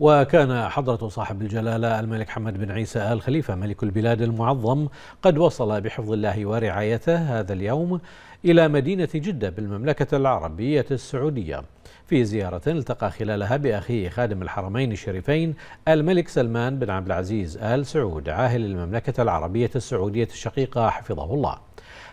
وكان حضرة صاحب الجلالة الملك حمد بن عيسى آل خليفة ملك البلاد المعظم قد وصل بحفظ الله ورعايته هذا اليوم إلى مدينة جدة بالمملكة العربية السعودية في زيارة التقى خلالها بأخيه خادم الحرمين الشريفين الملك سلمان بن عبد العزيز آل سعود عاهل المملكة العربية السعودية الشقيقة حفظه الله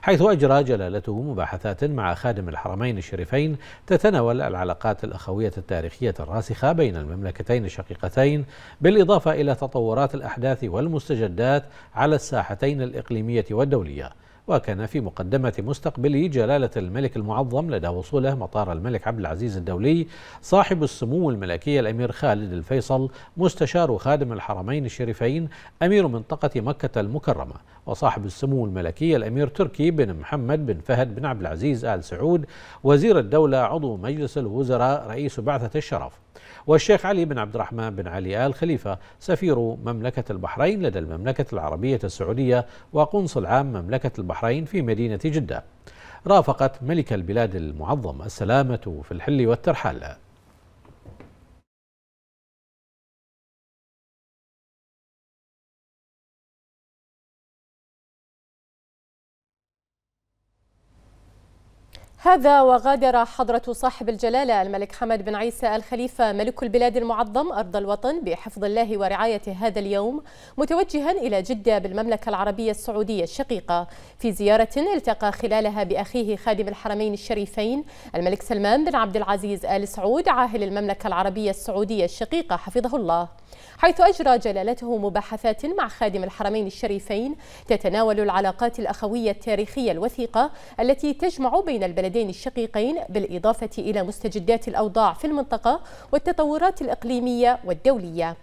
حيث أجرى جلالته مباحثات مع خادم الحرمين الشريفين تتناول العلاقات الأخوية التاريخية الراسخة بين المملكتين الشقيقتين بالإضافة إلى تطورات الأحداث والمستجدات على الساحتين الإقليمية والدولية وكان في مقدمة مستقبل جلالة الملك المعظم لدى وصوله مطار الملك عبد العزيز الدولي صاحب السمو الملكية الأمير خالد الفيصل مستشار خادم الحرمين الشريفين أمير منطقة مكة المكرمة وصاحب السمو الملكي الأمير تركي بن محمد بن فهد بن عبد العزيز آل سعود وزير الدولة عضو مجلس الوزراء رئيس بعثة الشرف والشيخ علي بن عبد الرحمن بن علي آل خليفة سفير مملكة البحرين لدى المملكة العربية السعودية وقنصل عام مملكة البحرين في مدينة جدة رافقت ملك البلاد المعظم السلامة في الحل والترحال هذا وغادر حضرة صاحب الجلالة الملك حمد بن عيسى الخليفة ملك البلاد المعظم أرض الوطن بحفظ الله ورعاية هذا اليوم متوجها إلى جدة بالمملكة العربية السعودية الشقيقة في زيارة التقى خلالها بأخيه خادم الحرمين الشريفين الملك سلمان بن عبد العزيز آل سعود عاهل المملكة العربية السعودية الشقيقة حفظه الله حيث أجرى جلالته مباحثات مع خادم الحرمين الشريفين تتناول العلاقات الأخوية التاريخية الوثيقة التي تجمع بين البلدين الشقيقين بالإضافة إلى مستجدات الأوضاع في المنطقة والتطورات الإقليمية والدولية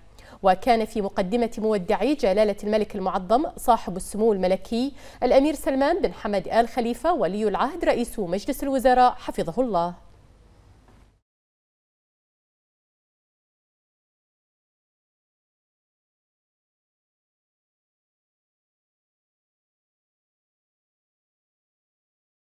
وكان في مقدمة مودعي جلالة الملك المعظم صاحب السمو الملكي الأمير سلمان بن حمد آل خليفة ولي العهد رئيس مجلس الوزراء حفظه الله